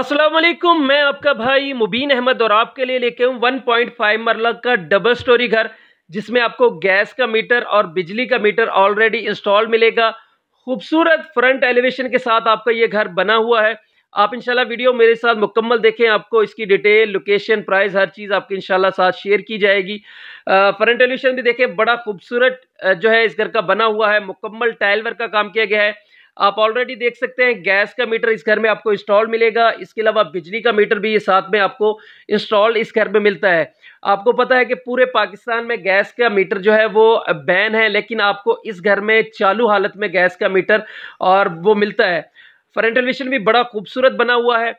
असलम मैं आपका भाई मुबीन अहमद और आपके लिए लेके हूँ वन फाइव मरला का डबल स्टोरी घर जिसमें आपको गैस का मीटर और बिजली का मीटर ऑलरेडी इंस्टॉल मिलेगा खूबसूरत फ्रंट एलिवेशन के साथ आपका ये घर बना हुआ है आप इंशाल्लाह वीडियो मेरे साथ मुकम्मल देखें आपको इसकी डिटेल लोकेशन प्राइस हर चीज़ आपकी इंशाल्लाह साथ शेयर की जाएगी फ्रंट एलिवेशन भी देखें बड़ा खूबसूरत जो है इस घर का बना हुआ है मुकम्मल टाइलवर का काम किया गया है आप ऑलरेडी देख सकते हैं गैस का मीटर इस घर में आपको इंस्टॉल मिलेगा इसके अलावा बिजली का मीटर भी ये साथ में आपको इंस्टॉल इस घर में मिलता है आपको पता है कि पूरे पाकिस्तान में गैस का मीटर जो है वो बैन है लेकिन आपको इस घर में चालू हालत में गैस का मीटर और वो मिलता है फ्रंट एलिवेशन भी बड़ा खूबसूरत बना हुआ है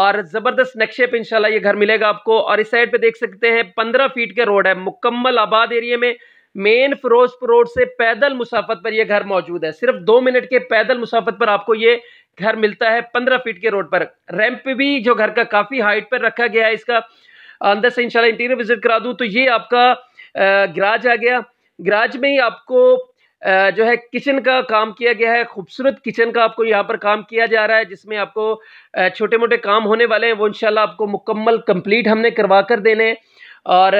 और ज़बरदस्त नक्शे पर इंशाल्लाह ये घर मिलेगा आपको और इस साइड पे देख सकते हैं पंद्रह फीट के रोड है मुकम्मल आबाद एरिए में मेन फिरोजपुर रोड से पैदल मुसाफत पर यह घर मौजूद है सिर्फ दो मिनट के पैदल मुसाफत पर आपको ये घर मिलता है पंद्रह फीट के रोड पर रैंप भी जो घर का काफ़ी हाइट पर रखा गया है इसका अंदर से इंशाल्लाह इंटीरियर विजिट करा दूं तो ये आपका ग्राज आ गया ग्राज में ही आपको जो है किचन का काम किया गया है खूबसूरत किचन का आपको यहाँ पर काम किया जा रहा है जिसमें आपको छोटे मोटे काम होने वाले हैं वो इंशाल्लाह आपको मुकम्मल कंप्लीट हमने करवा कर देने और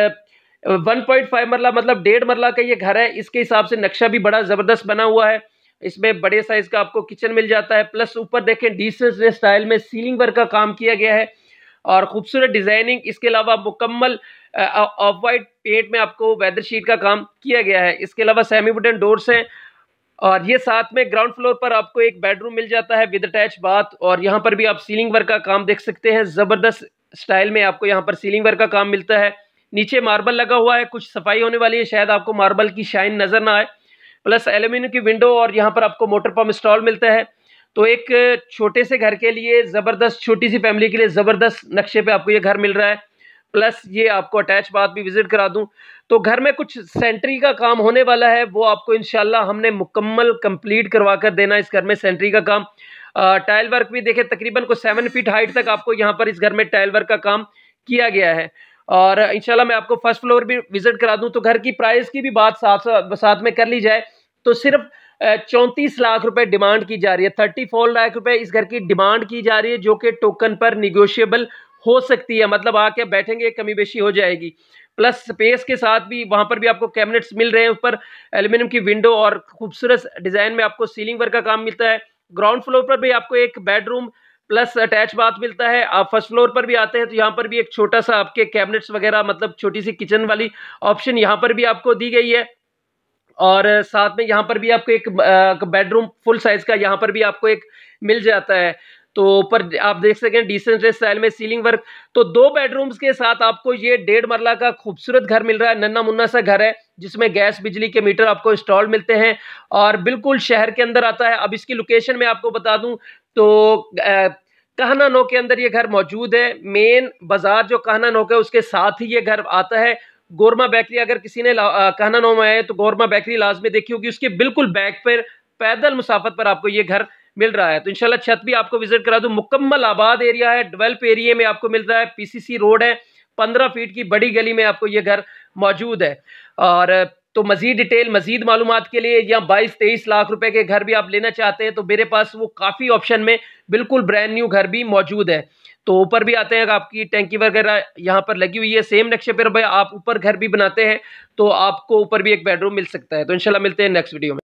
वन पॉइंट फाइव मरला मतलब डेढ़ मरला का ये घर है इसके हिसाब से नक्शा भी बड़ा ज़बरदस्त बना हुआ है इसमें बड़े साइज़ का आपको किचन मिल जाता है प्लस ऊपर देखें डिसेंट स्टाइल में सीलिंग वर्क का काम किया गया है और ख़ूबसूरत डिज़ाइनिंग इसके अलावा मुकम्मल ऑफ वाइट पेंट में आपको वेदर शीट का काम किया गया है इसके अलावा सेमी वुडन डोर्स हैं और ये साथ में ग्राउंड फ्लोर पर आपको एक बेडरूम मिल जाता है विद अटैच बाथ और यहाँ पर भी आप सीलिंग वर्क का काम देख सकते हैं ज़बरदस्त स्टाइल में आपको यहाँ पर सीलिंग वर्क का काम मिलता है नीचे मार्बल लगा हुआ है कुछ सफाई होने वाली है शायद आपको मार्बल की शाइन नज़र ना आए प्लस एल्यूमिनियम की विंडो और यहाँ पर आपको मोटर पम्प स्टॉल मिलता है तो एक छोटे से घर के लिए ज़बरदस्त छोटी सी फैमिली के लिए ज़बरदस्त नक्शे पे आपको ये घर मिल रहा है प्लस ये आपको अटैच बात भी विज़िट करा दूं तो घर में कुछ सेंट्री का काम होने वाला है वो आपको इन हमने मुकम्मल कंप्लीट करवा कर देना इस घर में सेंट्री का काम टाइल वर्क भी देखें तकरीबन को सेवन फीट हाइट तक आपको यहाँ पर इस घर में टाइल वर्क का काम किया गया है और इंशाल्लाह मैं आपको फर्स्ट फ्लोर भी विजिट करा दूं तो घर की प्राइस की भी बात साथ साथ में कर ली जाए तो सिर्फ चौंतीस लाख रुपए डिमांड की जा रही है थर्टी फोर लाख रुपए इस घर की डिमांड की जा रही है जो कि टोकन पर निगोशिएबल हो सकती है मतलब आके बैठेंगे कमी बेशी हो जाएगी प्लस स्पेस के साथ भी वहाँ पर भी आपको कैबिनेट्स मिल रहे हैं ऊपर एल्यूमिनियम की विंडो और खूबसूरत डिज़ाइन में आपको सीलिंग वर्क का काम मिलता है ग्राउंड फ्लोर पर भी आपको एक बेडरूम प्लस अटैच बाथ मिलता है आप फर्स्ट फ्लोर पर भी आते हैं तो यहाँ पर भी एक छोटा सा आपके कैबिनेट्स वगैरह मतलब छोटी सी किचन वाली ऑप्शन यहाँ पर भी आपको दी गई है और साथ में यहाँ पर भी आपको एक बेडरूम फुल साइज़ का यहाँ पर भी आपको एक मिल जाता है तो ऊपर आप देख सकें डिसेंट स्टाइल में सीलिंग वर्क तो दो बेडरूम्स के साथ आपको ये डेढ़ मरला का खूबसूरत घर मिल रहा है नन्ना मुन्ना सा घर है जिसमें गैस बिजली के मीटर आपको इंस्टॉल मिलते हैं और बिल्कुल शहर के अंदर आता है अब इसकी लोकेशन मैं आपको बता दूं तो कहना नो के अंदर ये घर मौजूद है मेन बाजार जो कहना नो का उसके साथ ही ये घर आता है गोरमा बेकरी अगर किसी ने कहना नो में आए तो गोरमा बेकरी लाजमी देखी होगी उसके बिल्कुल बैक पर पैदल मुसाफत पर आपको ये घर मिल रहा है तो इनशाला छत भी आपको विजिट करा दूँ मुकम्मल आबाद एरिया है डेवलप एरिए में आपको मिल रहा है पीसीसी रोड है पंद्रह फीट की बड़ी गली में आपको ये घर मौजूद है और तो मजीद डिटेल मजीद मालूम के लिए या बाईस तेईस लाख रुपए के घर भी आप लेना चाहते हैं तो मेरे पास वो काफ़ी ऑप्शन में बिल्कुल ब्रांड न्यू घर भी मौजूद है तो ऊपर भी आते हैं आपकी टैंकी वगैरह यहाँ पर लगी हुई है सेम नक्शे पर भाई आप ऊपर घर भी बनाते हैं तो आपको ऊपर भी एक बेडरूम मिल सकता है तो इनशाला मिलते हैं नेक्स्ट वीडियो में